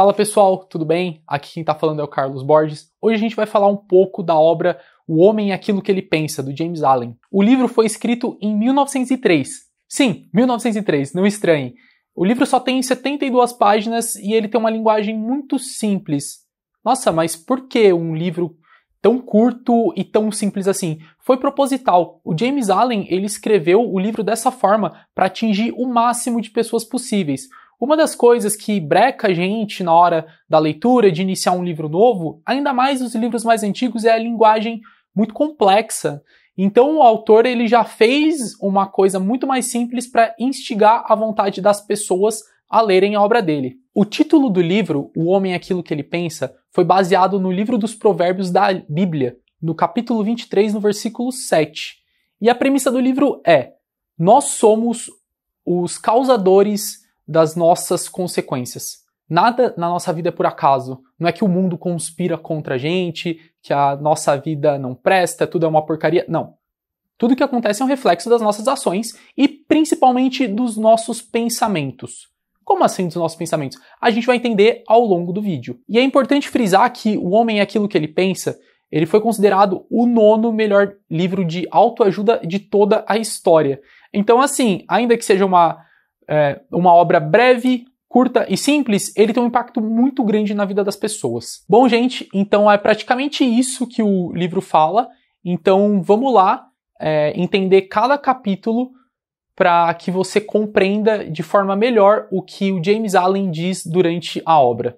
Fala pessoal, tudo bem? Aqui quem está falando é o Carlos Borges. Hoje a gente vai falar um pouco da obra O Homem e Aquilo que Ele Pensa, do James Allen. O livro foi escrito em 1903. Sim, 1903, não estranhe. O livro só tem 72 páginas e ele tem uma linguagem muito simples. Nossa, mas por que um livro tão curto e tão simples assim? Foi proposital. O James Allen ele escreveu o livro dessa forma para atingir o máximo de pessoas possíveis. Uma das coisas que breca a gente na hora da leitura, de iniciar um livro novo, ainda mais os livros mais antigos, é a linguagem muito complexa. Então o autor ele já fez uma coisa muito mais simples para instigar a vontade das pessoas a lerem a obra dele. O título do livro, O Homem é aquilo que ele pensa, foi baseado no livro dos Provérbios da Bíblia, no capítulo 23, no versículo 7. E a premissa do livro é: nós somos os causadores das nossas consequências. Nada na nossa vida é por acaso. Não é que o mundo conspira contra a gente, que a nossa vida não presta, tudo é uma porcaria. Não. Tudo que acontece é um reflexo das nossas ações e principalmente dos nossos pensamentos. Como assim dos nossos pensamentos? A gente vai entender ao longo do vídeo. E é importante frisar que O Homem é Aquilo que Ele Pensa, ele foi considerado o nono melhor livro de autoajuda de toda a história. Então, assim, ainda que seja uma é, uma obra breve, curta e simples, ele tem um impacto muito grande na vida das pessoas. Bom, gente, então é praticamente isso que o livro fala. Então vamos lá é, entender cada capítulo para que você compreenda de forma melhor o que o James Allen diz durante a obra.